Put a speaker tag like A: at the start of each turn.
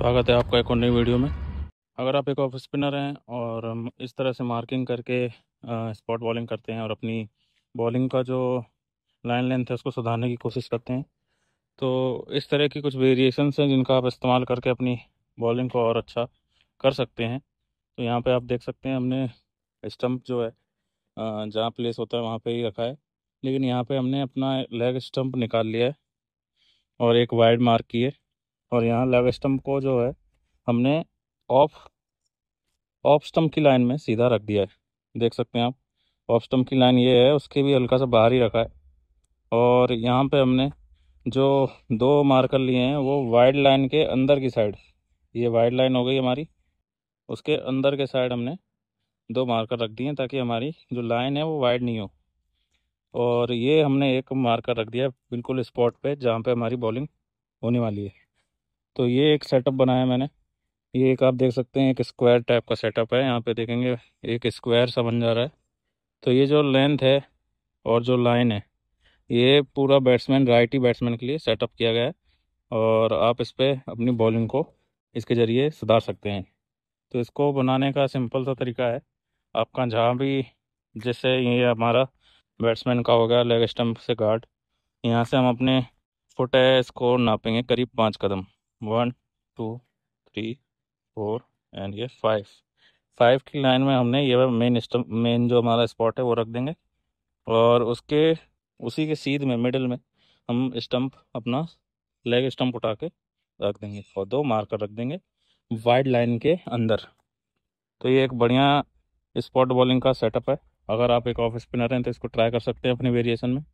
A: स्वागत है आपका एक और नई वीडियो में अगर आप एक ऑफ स्पिनर हैं और इस तरह से मार्किंग करके स्पॉट बॉलिंग करते हैं और अपनी बॉलिंग का जो लाइन लेंथ है उसको सुधारने की कोशिश करते हैं तो इस तरह की कुछ वेरिएशंस हैं जिनका आप इस्तेमाल करके अपनी बॉलिंग को और अच्छा कर सकते हैं तो यहाँ पर आप देख सकते हैं हमने स्टम्प जो है जहाँ प्लेस होता है वहाँ पर ही रखा है लेकिन यहाँ पर हमने अपना लेग स्टम्प निकाल लिया है और एक वाइड मार्क की है और यहाँ लेग स्टम्प को जो है हमने ऑफ ऑफ स्टम्प की लाइन में सीधा रख दिया है देख सकते हैं आप ऑफ स्टम्प की लाइन ये है उसके भी हल्का सा बाहर ही रखा है और यहाँ पे हमने जो दो मार्कर लिए हैं वो वाइड लाइन के अंदर की साइड ये वाइड लाइन हो गई हमारी उसके अंदर के साइड हमने दो मार्कर रख दिए ताकि हमारी जो लाइन है वो वाइड नहीं हो और ये हमने एक मार्कर रख दिया बिल्कुल स्पॉट पे जहाँ पे हमारी बॉलिंग होने वाली है तो ये एक सेटअप बनाया मैंने ये एक आप देख सकते हैं एक स्क्वायर टाइप का सेटअप है यहाँ पे देखेंगे एक स्क्वायर सा बन जा रहा है तो ये जो लेंथ है और जो लाइन है ये पूरा बैट्समैन राइट ही बैट्समैन के लिए सेटअप किया गया है और आप इस पर अपनी बॉलिंग को इसके ज़रिए सुधार सकते हैं तो इसको बनाने का सिंपल सा तरीका है आपका जहाँ भी जैसे ये हमारा बैट्समैन का होगा लेग स्टम्प से गार्ड यहाँ से हम अपने फुट है इसको नापेंगे करीब पाँच कदम one two three four and ये फाइव फाइव की लाइन में हमने ये मेन स्टम मेन जो हमारा स्पॉट है वो रख देंगे और उसके उसी के सीध में मिडल में हम स्टम्प अपना लेग स्टम्प उठा के रख देंगे और दो मार्कर रख देंगे वाइड लाइन के अंदर तो ये एक बढ़िया स्पॉट बॉलिंग का सेटअप है अगर आप एक ऑफ स्पिनर हैं तो इसको ट्राई कर सकते हैं अपने वेरिएशन में